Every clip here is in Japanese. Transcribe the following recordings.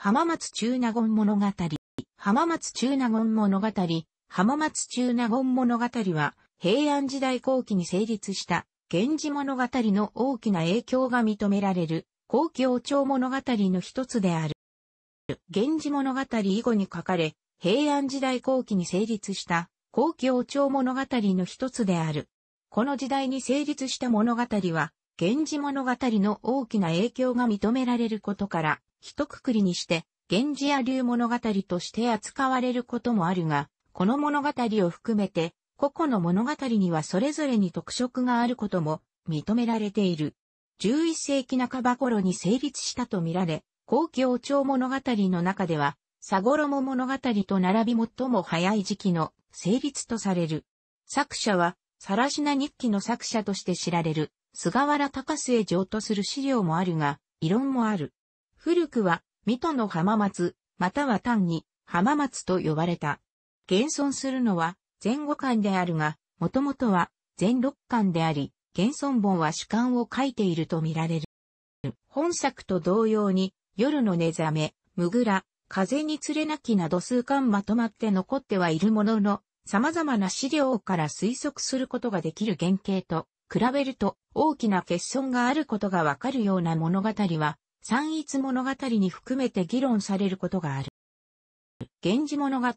浜松中納言物語、浜松中納言物語、浜松中納言物語は、平安時代後期に成立した、源氏物語の大きな影響が認められる、後期王朝物語の一つである。源氏物語以後に書かれ、平安時代後期に成立した、後期王朝物語の一つである。この時代に成立した物語は、源氏物語の大きな影響が認められることから、一括りにして、源氏や流物語として扱われることもあるが、この物語を含めて、個々の物語にはそれぞれに特色があることも認められている。11世紀半ば頃に成立したとみられ、公共長物語の中では、サゴロモ物語と並び最も早い時期の成立とされる。作者は、サラシナ日記の作者として知られる、菅原高末上とする資料もあるが、異論もある。古くは、水戸の浜松、または単に浜松と呼ばれた。現存するのは前後巻であるが、もともとは全六巻であり、現存本は主観を書いているとみられる。本作と同様に、夜の寝覚め、むぐら、風に連れなきなど数巻まとまって残ってはいるものの、様々な資料から推測することができる原型と比べると大きな欠損があることがわかるような物語は三逸物語に含めて議論されることがある。源氏物語、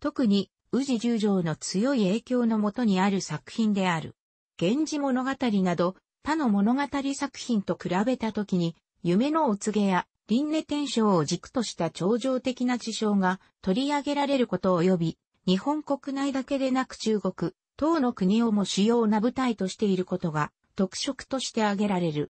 特に宇治十条の強い影響のもとにある作品である。源氏物語など他の物語作品と比べたときに、夢のお告げや輪廻転生を軸とした超常的な事象が取り上げられること及び、日本国内だけでなく中国、等の国をも主要な舞台としていることが特色として挙げられる。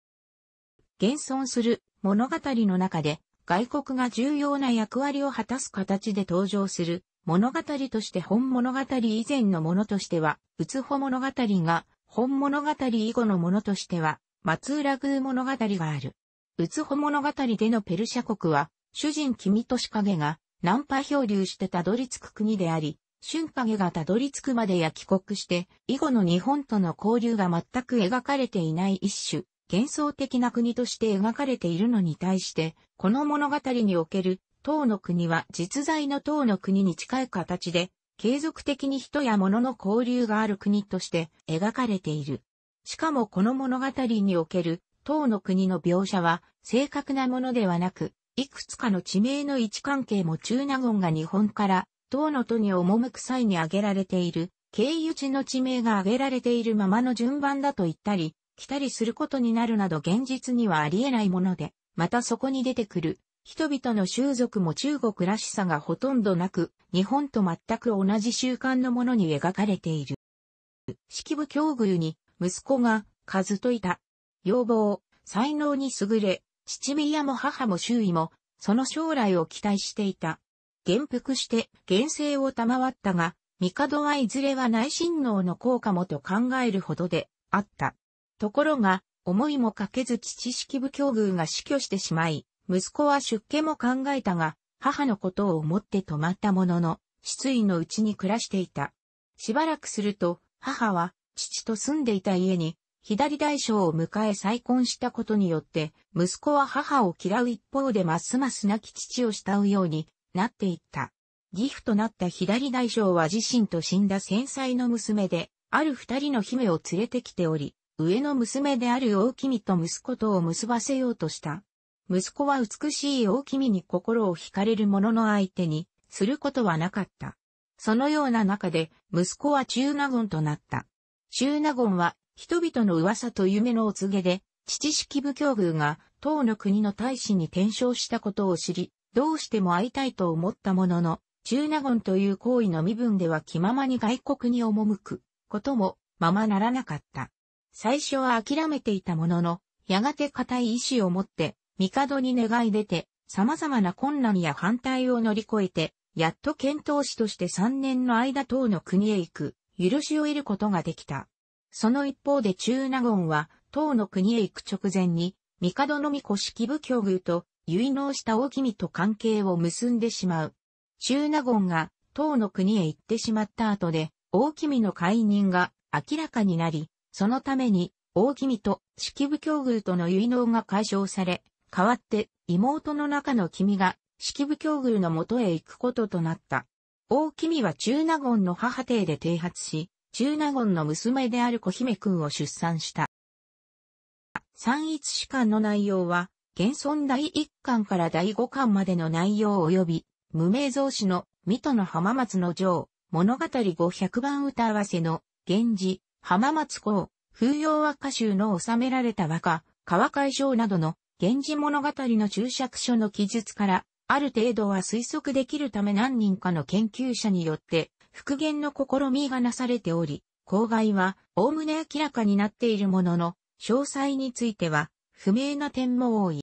現存する物語の中で外国が重要な役割を果たす形で登場する物語として本物語以前のものとしては、うつほ物語が本物語以後のものとしては、松浦宮物語がある。うつほ物語でのペルシャ国は、主人君とし影が南波漂流してたどり着く国であり、春影がたどり着くまでや帰国して、以後の日本との交流が全く描かれていない一種、幻想的な国として描かれているのに対して、この物語における、唐の国は実在の唐の国に近い形で、継続的に人や物の交流がある国として描かれている。しかもこの物語における唐の国の描写は正確なものではなく、いくつかの地名の位置関係も中納言が日本から唐の都に赴く際に挙げられている、経由地の地名が挙げられているままの順番だと言ったり、来たりすることになるなど現実にはありえないもので、またそこに出てくる人々の習俗も中国らしさがほとんどなく、日本と全く同じ習慣のものに描かれている。式部境遇に息子が数といた。要望、才能に優れ、父親も母も周囲も、その将来を期待していた。元服して、厳正を賜ったが、帝はいずれは内親王の効果もと考えるほどで、あった。ところが、思いもかけず父式部境遇が死去してしまい、息子は出家も考えたが、母のことを思って止まったものの、失意のうちに暮らしていた。しばらくすると、母は、父と住んでいた家に、左大将を迎え再婚したことによって、息子は母を嫌う一方でますます亡き父を慕うようになっていった。義父となった左大将は自身と死んだ繊細の娘で、ある二人の姫を連れてきており、上の娘である大君と息子とを結ばせようとした。息子は美しい大君に心を惹かれる者の相手に、することはなかった。そのような中で、息子は中納言となった。中納言は、人々の噂と夢のお告げで、父式部境遇が、唐の国の大使に転生したことを知り、どうしても会いたいと思ったものの、中納言という行為の身分では気ままに外国に赴くこともままならなかった。最初は諦めていたものの、やがて固い意志を持って、帝に願い出て、様々な困難や反対を乗り越えて、やっと遣唐使として3年の間唐の国へ行く、許しを得ることができた。その一方で中納言は、唐の国へ行く直前に、帝の御子式部境遇と、結納した大君と関係を結んでしまう。中納言が、唐の国へ行ってしまった後で、大君の解任が明らかになり、そのために、大君と式部境遇との結納が解消され、代わって妹の中の君が式部境遇の元へ行くこととなった。大君は中納言の母邸で提発し、中納言の娘である小姫君を出産した。三一史観の内容は、現存第一巻から第五巻までの内容及び、無名蔵詞の水戸の浜松の城、物語500番歌合わせの、源氏、浜松港、風洋和歌集の収められた和歌、川海上などの源氏物語の注釈書の記述から、ある程度は推測できるため何人かの研究者によって、復元の試みがなされており、公害は、おおむね明らかになっているものの、詳細については、不明な点も多い。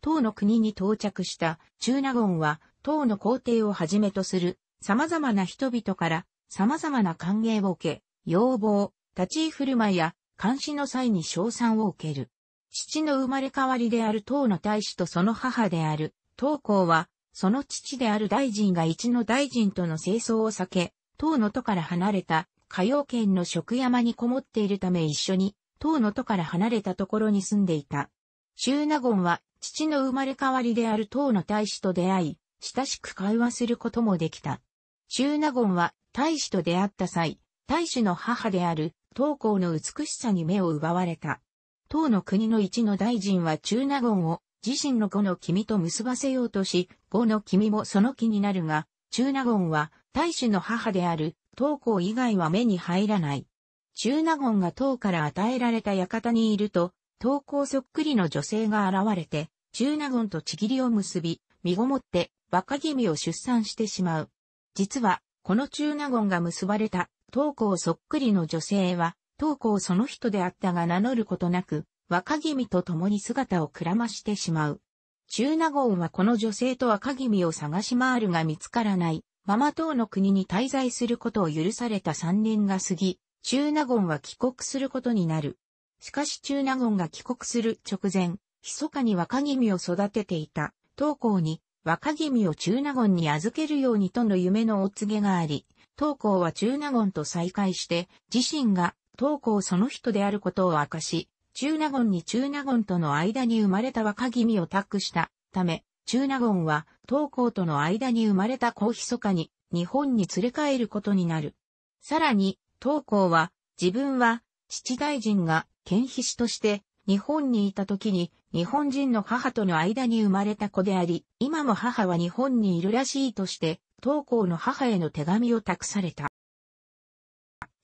唐の国に到着した中納言は、唐の皇帝をはじめとする様々な人々から様々な歓迎を受け、要望、立ち居振る舞いや、監視の際に賞賛を受ける。父の生まれ変わりである唐の大使とその母である、唐公は、その父である大臣が一の大臣との清掃を避け、唐の都から離れた、歌謡圏の食山にこもっているため一緒に、唐の都から離れたところに住んでいた。周納言は、父の生まれ変わりである唐の大使と出会い、親しく会話することもできた。周納言は、大使と出会った際、大使の母である、東郷の美しさに目を奪われた。唐の国の一の大臣は中納言を自身の子の君と結ばせようとし、後の君もその気になるが、中納言は大使の母である東郷以外は目に入らない。中納言が唐から与えられた館にいると、東郷そっくりの女性が現れて、中納言とちぎりを結び、身ごもって若君を出産してしまう。実は、この中納言が結ばれた東光そっくりの女性は、東光その人であったが名乗ることなく、若君と共に姿をくらましてしまう。中納言はこの女性と若君を探し回るが見つからない、まま党の国に滞在することを許された3年が過ぎ、中納言は帰国することになる。しかし中納言が帰国する直前、密かに若君を育てていた、東光に若君を中納言に預けるようにとの夢のお告げがあり、東光は中納言と再会して、自身が東光その人であることを明かし、中納言に中納言との間に生まれた若君を託したため、中納言は東光との間に生まれた子を密かに日本に連れ帰ることになる。さらに、東光は自分は父大臣が剣飛師として日本にいた時に日本人の母との間に生まれた子であり、今も母は日本にいるらしいとして、東光の母への手紙を託された。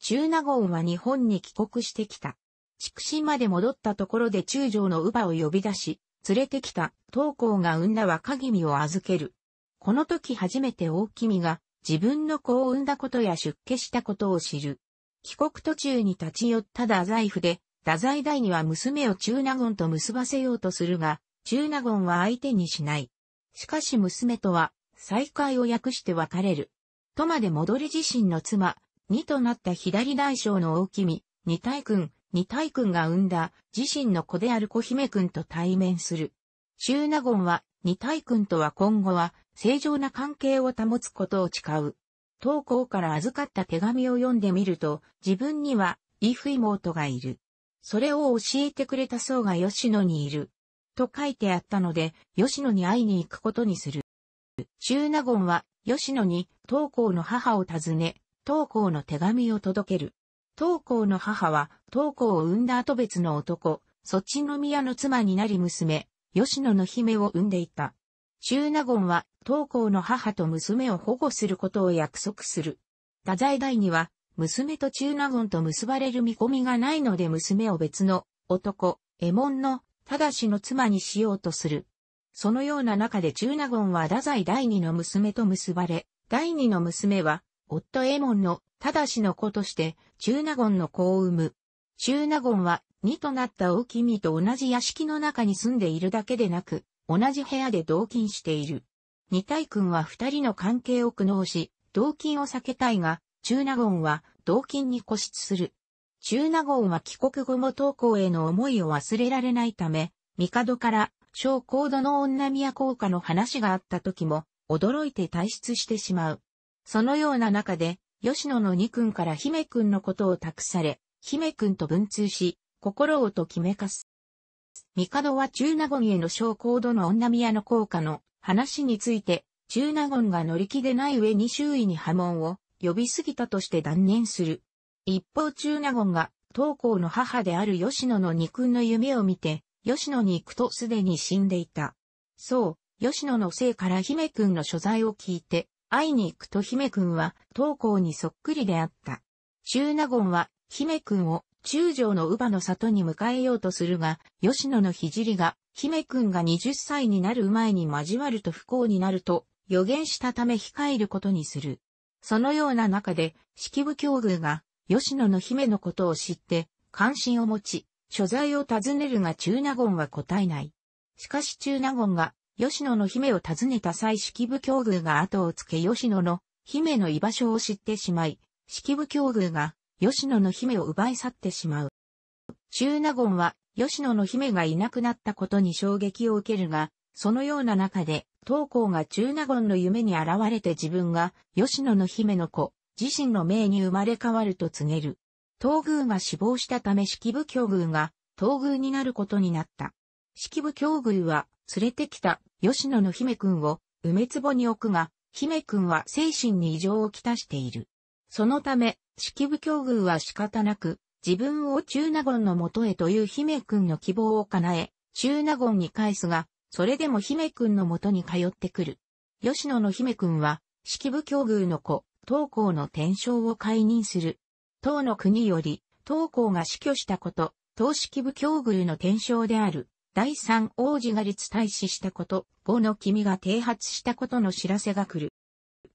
中納言は日本に帰国してきた。畜子まで戻ったところで中将の乳母を呼び出し、連れてきた東光が産んだ若君を預ける。この時初めて大君が自分の子を産んだことや出家したことを知る。帰国途中に立ち寄った太宰府で、太宰大には娘を中納言と結ばせようとするが、中納言は相手にしない。しかし娘とは再会を訳して別れる。とまで戻り自身の妻、二となった左大将の大君、二ん君、二く君が生んだ自身の子である小姫君と対面する。周納言は二く君とは今後は正常な関係を保つことを誓う。当校から預かった手紙を読んでみると、自分には、イフ妹がいる。それを教えてくれた僧が吉野にいる。と書いてあったので、吉野に会いに行くことにする。中納言は、吉野に、東光の母を訪ね、東光の手紙を届ける。東光の母は、東光を産んだ後別の男、そちの宮の妻になり娘、吉野の姫を産んでいた。中納言は、東光の母と娘を保護することを約束する。太宰大には、娘と中納言と結ばれる見込みがないので娘を別の男、右衛門の、ただしの妻にしようとする。そのような中で中納言は太宰第二の娘と結ばれ、第二の娘は、夫右衛門の、たしの子として、中納言の子を産む。中納言は、二となった大君と同じ屋敷の中に住んでいるだけでなく、同じ部屋で同勤している。二体君は二人の関係を苦悩し、同勤を避けたいが、中納言は、同勤に固執する。中納言は帰国後も東光への思いを忘れられないため、帝から小高度の女宮効果の話があった時も、驚いて退出してしまう。そのような中で、吉野の二君から姫君のことを託され、姫君と文通し、心をと決めかす。帝は中納言への小高度の女宮の効果の話について、中納言が乗り気でない上に周囲に波紋を呼びすぎたとして断念する。一方中納言が、東光の母である吉野の二君の夢を見て、吉野に行くとすでに死んでいた。そう、吉野の生から姫くんの所在を聞いて、会いに行くと姫くんは、東光にそっくりであった。中納言は、姫くんを、中将の乳母の里に迎えようとするが、吉野の聖が、姫くんが20歳になる前に交わると不幸になると、予言したため控えることにする。そのような中で、式部境遇が、吉野の姫のことを知って、関心を持ち、所在を尋ねるが中納言は答えない。しかし中納言が吉野の姫を訪ねた際式部境遇が後をつけ吉野の姫の居場所を知ってしまい、式部境遇が吉野の姫を奪い去ってしまう。中納言は吉野の姫がいなくなったことに衝撃を受けるが、そのような中で、東光が中納言の夢に現れて自分が吉野の姫の子、自身の命に生まれ変わると告げる。東宮が死亡したため式部境遇が東宮になることになった。式部境遇は連れてきた吉野の姫君を梅壺に置くが、姫君は精神に異常をきたしている。そのため、式部境遇は仕方なく、自分を中納言のもとへという姫君の希望を叶え、中納言に返すが、それでも姫君のもとに通ってくる。吉野の姫君は、式部境遇の子、東光の天正を解任する。唐の国より、当校が死去したこと、東式部教遇の天正である、第三王子が立大使したこと、五の君が停発したことの知らせが来る。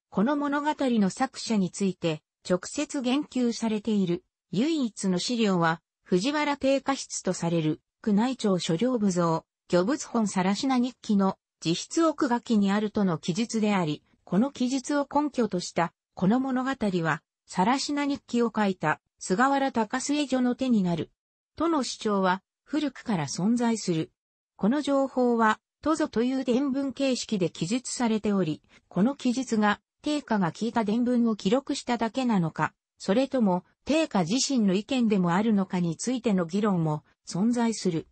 この物語の作者について、直接言及されている、唯一の資料は、藤原定家室とされる、宮内庁所領部像、巨物本さらしな日記の、自筆奥書きにあるとの記述であり、この記述を根拠とした、この物語は、さらしな日記を書いた菅原高末女の手になる。との主張は古くから存在する。この情報は、都ぞという伝文形式で記述されており、この記述が、定家が聞いた伝文を記録しただけなのか、それとも、定家自身の意見でもあるのかについての議論も存在する。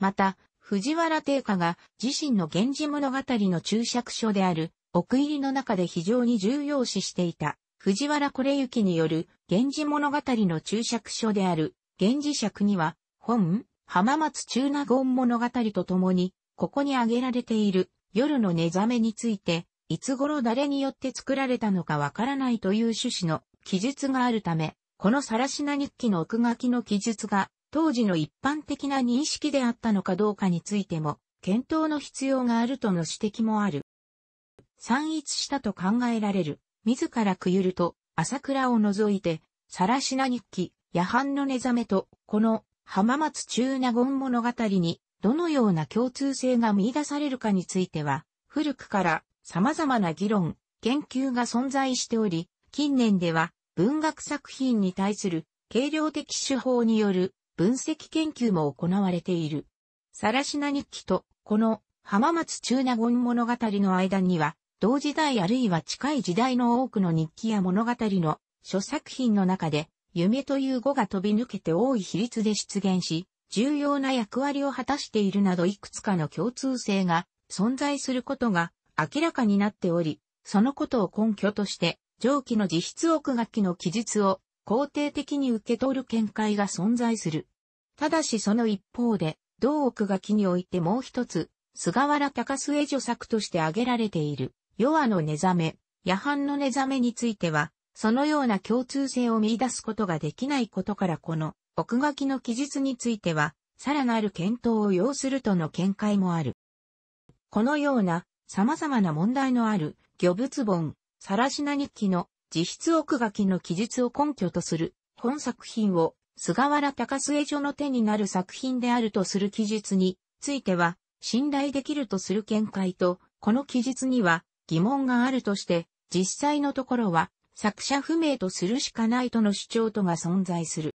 また、藤原定家が自身の源氏物語の注釈書である、奥入りの中で非常に重要視していた、藤原これゆきによる、源氏物語の注釈書である、源氏尺には、本、浜松中納言物語とともに、ここに挙げられている、夜の寝覚めについて、いつ頃誰によって作られたのかわからないという趣旨の記述があるため、このさらしな日記の奥書きの記述が、当時の一般的な認識であったのかどうかについても、検討の必要があるとの指摘もある。散逸したと考えられる自らくゆると、朝倉を除いて、さらしな日記、夜半の寝覚めと、この、浜松中納言物語に、どのような共通性が見出されるかについては、古くから様々な議論、研究が存在しており、近年では文学作品に対する軽量的手法による分析研究も行われている。さらしな日記とこの浜松中納言物語の間には同時代あるいは近い時代の多くの日記や物語の諸作品の中で、夢という語が飛び抜けて多い比率で出現し、重要な役割を果たしているなどいくつかの共通性が存在することが明らかになっており、そのことを根拠として、上記の自筆奥書きの記述を肯定的に受け取る見解が存在する。ただしその一方で、同奥書きにおいてもう一つ、菅原高末著作として挙げられている。ヨアの寝覚め、夜半の寝覚めについては、そのような共通性を見出すことができないことからこの奥書きの記述については、さらなる検討を要するとの見解もある。このような様々な問題のある魚物本、サラシナ日記の自筆奥書きの記述を根拠とする本作品を菅原高末所の手になる作品であるとする記述については信頼できるとする見解と、この記述には疑問があるとして、実際のところは作者不明とするしかないとの主張とが存在する。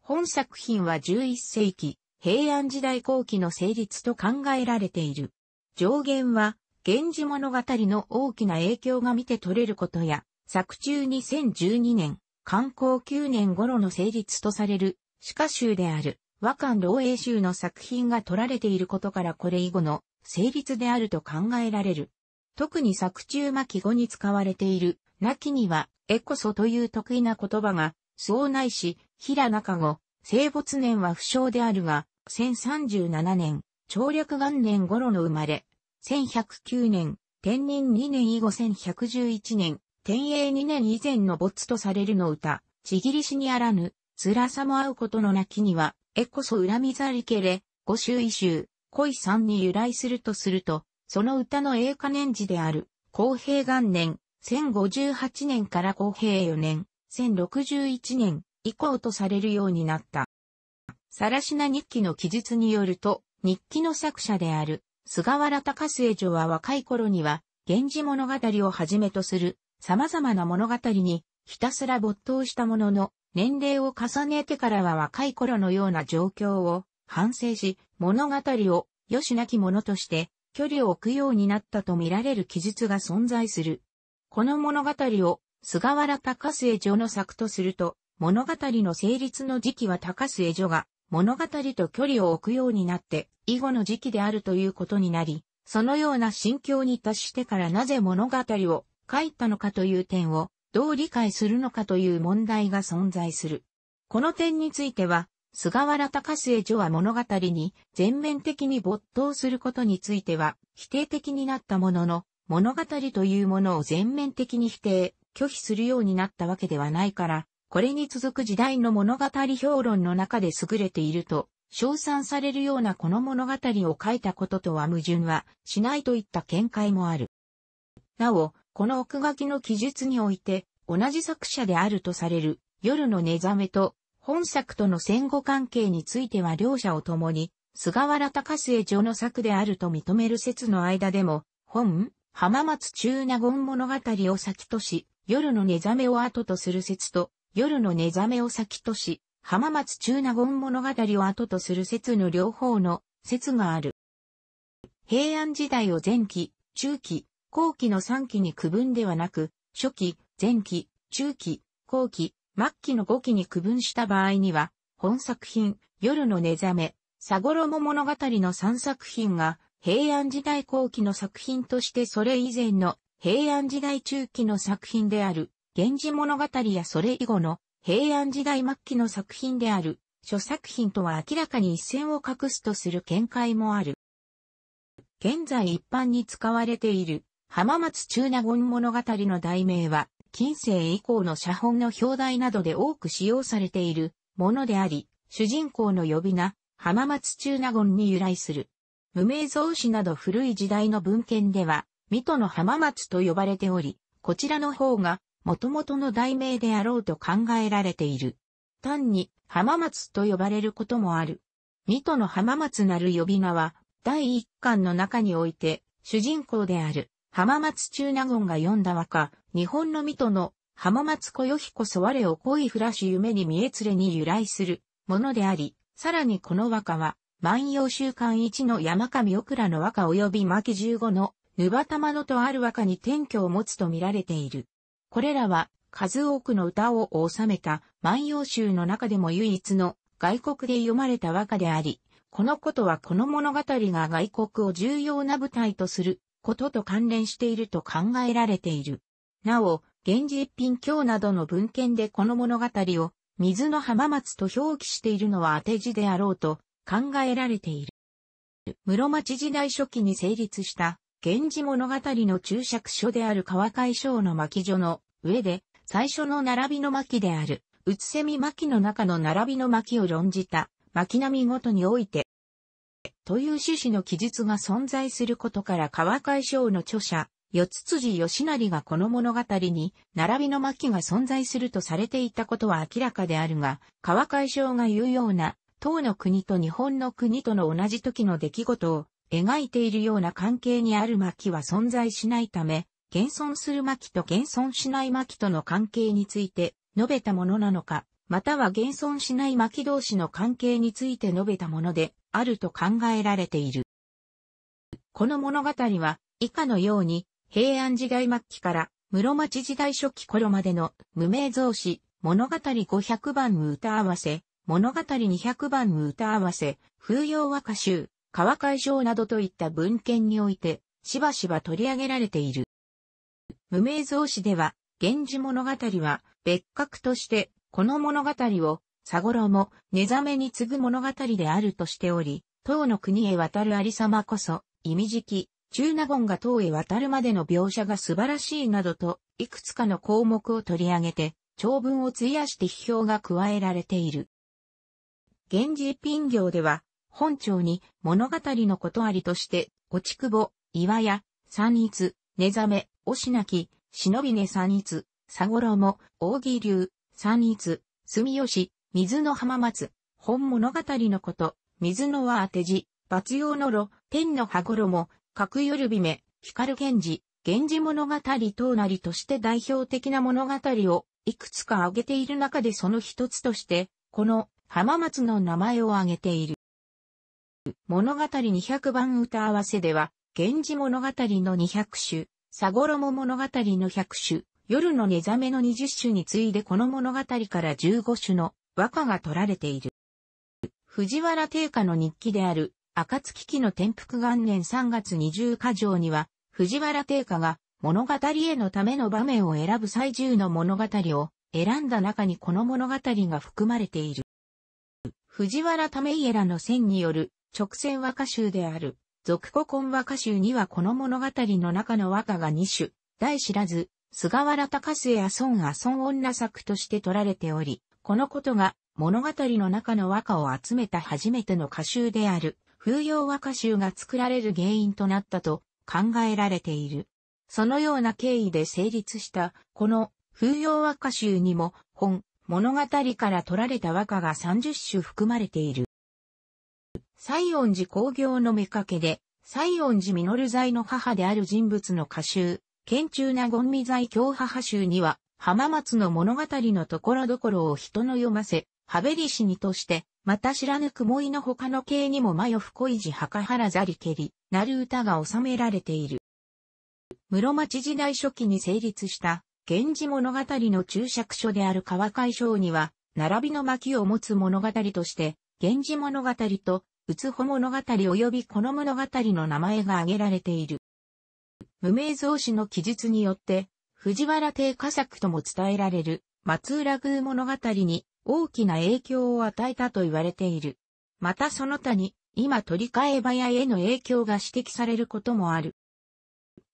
本作品は11世紀、平安時代後期の成立と考えられている。上限は、源氏物語の大きな影響が見て取れることや、作中2012年、観光9年頃の成立とされる、歯科集である、和漢老英集の作品が取られていることからこれ以後の成立であると考えられる。特に作中巻語に使われている、なきには、えこそという得意な言葉が、そうないし、平中語、生没年は不詳であるが、1037年、長略元年頃の生まれ、1109年、天任2年以後1111年、天栄2年以前の没とされるの歌、ちぎりしにあらぬ、辛さも合うことのなきには、えこそ恨みざりけれ、五衆一衆、恋三に由来するとすると、その歌の英華年次である、公平元年、1058年から公平4年、1061年以降とされるようになった。さらしな日記の記述によると、日記の作者である、菅原高末女は若い頃には、源氏物語をはじめとする様々な物語にひたすら没頭したものの、年齢を重ねてからは若い頃のような状況を反省し、物語を良しなきものとして距離を置くようになったとみられる記述が存在する。この物語を菅原高末女の作とすると、物語の成立の時期は高末女が物語と距離を置くようになって以後の時期であるということになり、そのような心境に達してからなぜ物語を書いたのかという点をどう理解するのかという問題が存在する。この点については、菅原高末女は物語に全面的に没頭することについては否定的になったものの、物語というものを全面的に否定、拒否するようになったわけではないから、これに続く時代の物語評論の中で優れていると、称賛されるようなこの物語を書いたこととは矛盾はしないといった見解もある。なお、この奥書きの記述において、同じ作者であるとされる、夜の寝覚めと本作との戦後関係については両者を共に、菅原高末女の作であると認める説の間でも、本、浜松中納言物語を先とし、夜の寝覚めを後とする説と、夜の寝覚めを先とし、浜松中納言物語を後とする説の両方の説がある。平安時代を前期、中期、後期の3期に区分ではなく、初期、前期、中期、後期、末期の5期に区分した場合には、本作品、夜の寝覚め、サゴロモ物語の3作品が、平安時代後期の作品としてそれ以前の平安時代中期の作品である、源氏物語やそれ以後の平安時代末期の作品である、諸作品とは明らかに一線を画すとする見解もある。現在一般に使われている浜松中納言物語の題名は、近世以降の写本の表題などで多く使用されているものであり、主人公の呼び名、浜松中納言に由来する。無名造詞など古い時代の文献では、水戸の浜松と呼ばれており、こちらの方が、元々の題名であろうと考えられている。単に、浜松と呼ばれることもある。水戸の浜松なる呼び名は、第一巻の中において、主人公である、浜松中納言が読んだ和歌、日本の水戸の浜松小よこそわれを恋ふらし夢に見え連れに由来するものであり、さらにこの和歌は、万葉週刊一の山上奥良の和歌及び巻十五のぬばたまのとある和歌に転居を持つと見られている。これらは、数多くの歌を収めた万葉集の中でも唯一の外国で読まれた和歌であり、このことはこの物語が外国を重要な舞台とすることと関連していると考えられている。なお、源氏一品経などの文献でこの物語を、水の浜松と表記しているのは当て字であろうと考えられている。室町時代初期に成立した、源氏物語の注釈書である川海省の巻所の上で、最初の並びの巻である、うつせみ巻の中の並びの巻を論じた、巻並みごとにおいて、という趣旨の記述が存在することから川海省の著者、四つ辻義成がこの物語に、並びの巻が存在するとされていたことは明らかであるが、川海省が言うような、唐の国と日本の国との同じ時の出来事を描いているような関係にある巻は存在しないため、現存する巻と現存しない巻との関係について述べたものなのか、または現存しない巻同士の関係について述べたものであると考えられている。この物語は以下のように平安時代末期から室町時代初期頃までの無名造詞、物語500番歌合わせ、物語200番歌合わせ、風洋和歌集、川会場などといった文献において、しばしば取り上げられている。無名造詞では、源氏物語は別格として、この物語を、佐五郎も、寝覚めに次ぐ物語であるとしており、唐の国へ渡るありさまこそ、意味じき、中納言が唐へ渡るまでの描写が素晴らしいなどと、いくつかの項目を取り上げて、長文を費やして批評が加えられている。源氏品行では、本庁に物語のことありとして、落ち窪岩屋、三逸、寝覚め、おしなき、忍び根三逸、佐五郎も、扇流、三逸、住吉、水の浜松、本物語のこと、水の輪当て字、罰用の炉、天の羽衣、角夜日目、光源氏、源氏物語等なりとして代表的な物語をいくつか挙げている中でその一つとして、この浜松の名前を挙げている。物語200番歌合わせでは、源氏物語の200種、ロモ物語の100種、夜の寝覚めの20種に次いでこの物語から15種の和歌が取られている。藤原定家の日記である暁期の転覆元年3月20日上には、藤原定家が物語へのための場面を選ぶ最重の物語を選んだ中にこの物語が含まれている。藤原為家らの線による直線和歌集である、俗古今和歌集にはこの物語の中の和歌が2種、大知らず、菅原高末や孫阿孫女作として取られており、このことが物語の中の和歌を集めた初めての歌集である。風洋和歌集が作られる原因となったと考えられている。そのような経緯で成立したこの風洋和歌集にも本、物語から取られた和歌が30種含まれている。西音寺工業の目かけで、西音寺実在の母である人物の歌集、県中なゴンミ教京母集には、浜松の物語のところどころを人の読ませ、ハベリシにとして、また知らぬ雲井の他の系にも真よ不恋寺墓原ザリケリ、なる歌が収められている。室町時代初期に成立した、源氏物語の注釈書である川海章には、並びの巻を持つ物語として、源氏物語と、うつほ物語及びこの物語の名前が挙げられている。無名造詞の記述によって、藤原定家作とも伝えられる、松浦宮物語に、大きな影響を与えたと言われている。またその他に、今取り替え早への影響が指摘されることもある。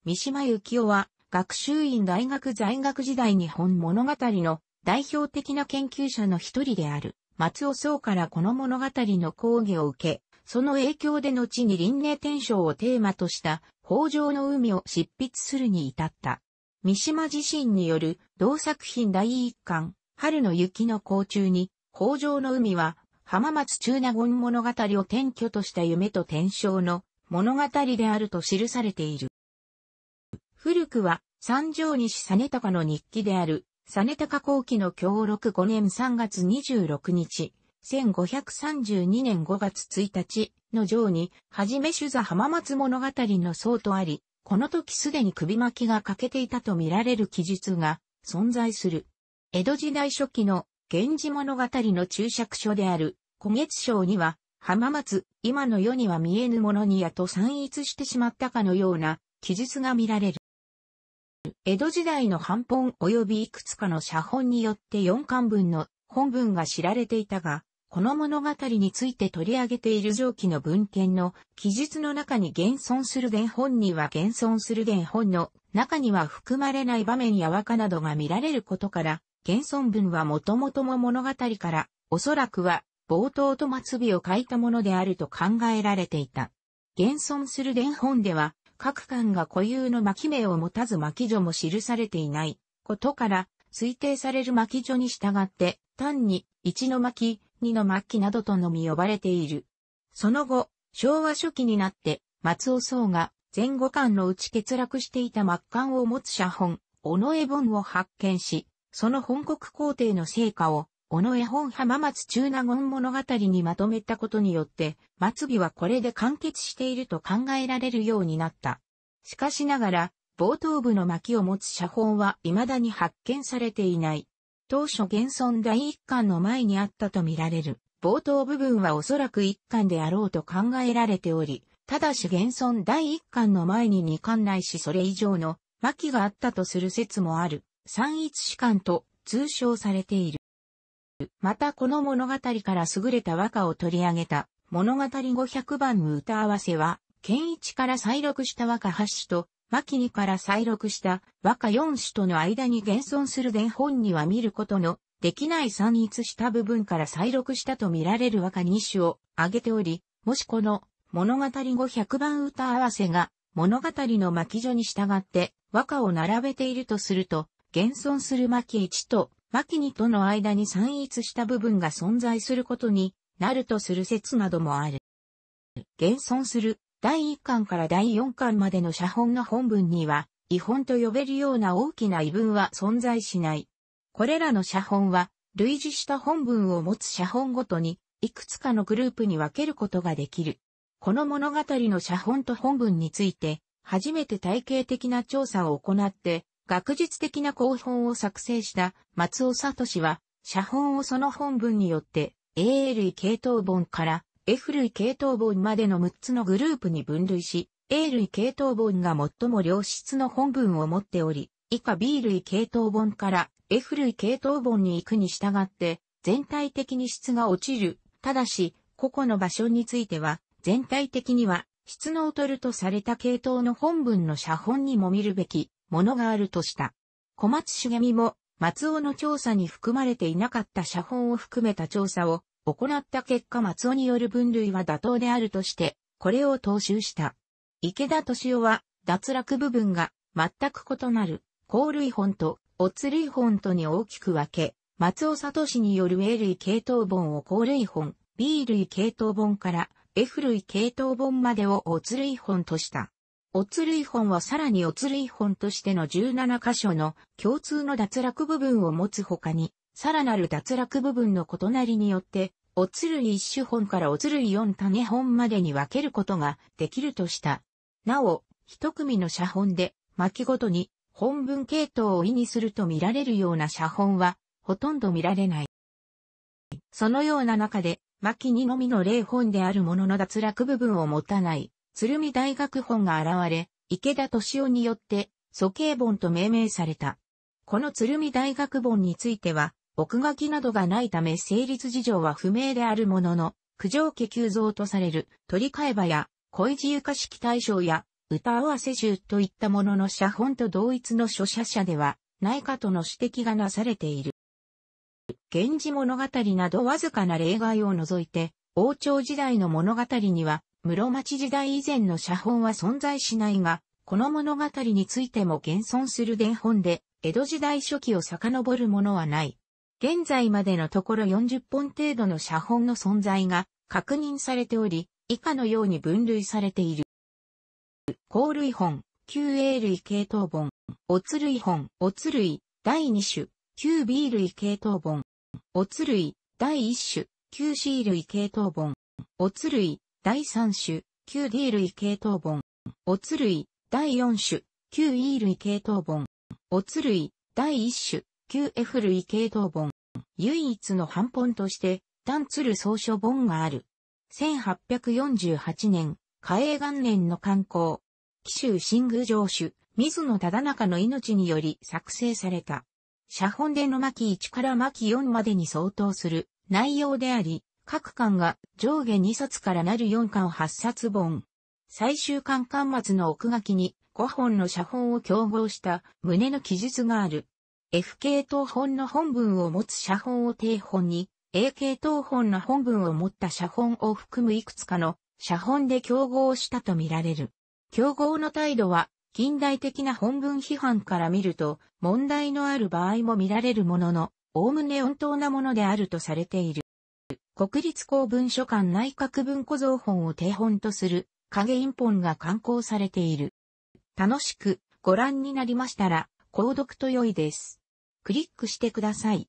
三島由紀夫は、学習院大学在学時代日本物語の代表的な研究者の一人である、松尾宗からこの物語の講義を受け、その影響で後に輪廻転生をテーマとした北条の海を執筆するに至った。三島自身による同作品第一巻、春の雪の甲虫に、北条の海は、浜松中納言物語を転居とした夢と転生の物語であると記されている。古くは、三条西実高の日記である、実高後期の享禄5年3月26日、1532年5月1日の上に、はじめ主座浜松物語の層とあり、この時すでに首巻きが欠けていたと見られる記述が存在する。江戸時代初期の源氏物語の注釈書である古月章には、浜松、今の世には見えぬものにやと散逸してしまったかのような記述が見られる。江戸時代の版本及びいくつかの写本によって四巻分の本文が知られていたが、この物語について取り上げている上記の文献の記述の中に現存する伝本には現存する伝本の中には含まれない場面や和歌などが見られることから、現存文はもともとも物語から、おそらくは、冒頭と末尾を書いたものであると考えられていた。現存する伝本では、各巻が固有の巻名を持たず巻序も記されていないことから、推定される巻序に従って、単に、一の巻、二の巻などとのみ呼ばれている。その後、昭和初期になって、松尾僧が、前後巻のうち欠落していた末巻を持つ写本、尾上本を発見し、その本国皇帝の成果を、小野絵本浜松中納言物語にまとめたことによって、末尾はこれで完結していると考えられるようになった。しかしながら、冒頭部の巻を持つ写本は未だに発見されていない。当初現存第一巻の前にあったとみられる。冒頭部分はおそらく一巻であろうと考えられており、ただし現存第一巻の前に二巻ないしそれ以上の巻があったとする説もある。三一士官と通称されている。またこの物語から優れた和歌を取り上げた物語五百番の歌合わせは、健一から再録した和歌八首と、牧二から再録した和歌四首との間に現存する伝本には見ることのできない散逸した部分から再録したと見られる和歌二首を挙げており、もしこの物語五百番歌合わせが物語の巻き序に従って和歌を並べているとすると、現存する巻1と巻2との間に散逸した部分が存在することになるとする説などもある。現存する第1巻から第4巻までの写本の本文には、違本と呼べるような大きな異文は存在しない。これらの写本は、類似した本文を持つ写本ごとに、いくつかのグループに分けることができる。この物語の写本と本文について、初めて体系的な調査を行って、学術的な広報を作成した松尾氏は、写本をその本文によって A 類系統本から F 類系統本までの6つのグループに分類し、A 類系統本が最も良質の本文を持っており、以下 B 類系統本から F 類系統本に行くに従って、全体的に質が落ちる。ただし、個々の場所については、全体的には質の劣るとされた系統の本文の写本にも見るべきものがあるとした。小松茂美も、松尾の調査に含まれていなかった写本を含めた調査を行った結果松尾による分類は妥当であるとして、これを踏襲した。池田敏夫は、脱落部分が全く異なる、高類本と、おツ類本とに大きく分け、松尾氏による A 類系統本を高類本、B 類系統本から F 類系統本までをおツ類本とした。おつるい本はさらにおつるい本としての17箇所の共通の脱落部分を持つ他に、さらなる脱落部分の異なりによって、おつるい一種本からおつるい四種本までに分けることができるとした。なお、一組の写本で、巻ごとに本文系統を意味すると見られるような写本は、ほとんど見られない。そのような中で、巻き2のみの例本であるものの脱落部分を持たない、鶴見大学本が現れ、池田敏夫によって、素景本と命名された。この鶴見大学本については、奥書きなどがないため成立事情は不明であるものの、九条家急増とされる鳥飼場や恋路床式大賞や歌合わせ集といったものの写本と同一の書者者ではないかとの指摘がなされている。源氏物語などわずかな例外を除いて、王朝時代の物語には室町時代以前の写本は存在しないが、この物語についても現存する伝本で、江戸時代初期を遡るものはない。現在までのところ40本程度の写本の存在が確認されており、以下のように分類されている。甲類本、旧 A 類系統本、おつ類本、おつ類、第2種、旧 B 類系統本、おつ類、第1種、旧 C 類系統本、おつ類、第3種、旧 d 類系統本。オツ類、第4種、旧 e 類系統本。オツ類、第1種、旧 f 類系統本。唯一の版本として、単鶴る書本がある。1848年、嘉永元年の刊行。紀州新宮城主、水野忠中の命により作成された。写本での巻1から巻4までに相当する内容であり、各巻が上下2冊からなる4巻8冊本。最終巻巻末の奥書きに5本の写本を競合した胸の記述がある。F 系統本の本文を持つ写本を定本に、A 系統本の本文を持った写本を含むいくつかの写本で競合したとみられる。競合の態度は近代的な本文批判から見ると問題のある場合も見られるものの、おおむね温当なものであるとされている。国立公文書館内閣文庫造本を定本とする影印本が刊行されている。楽しくご覧になりましたら、購読と良いです。クリックしてください。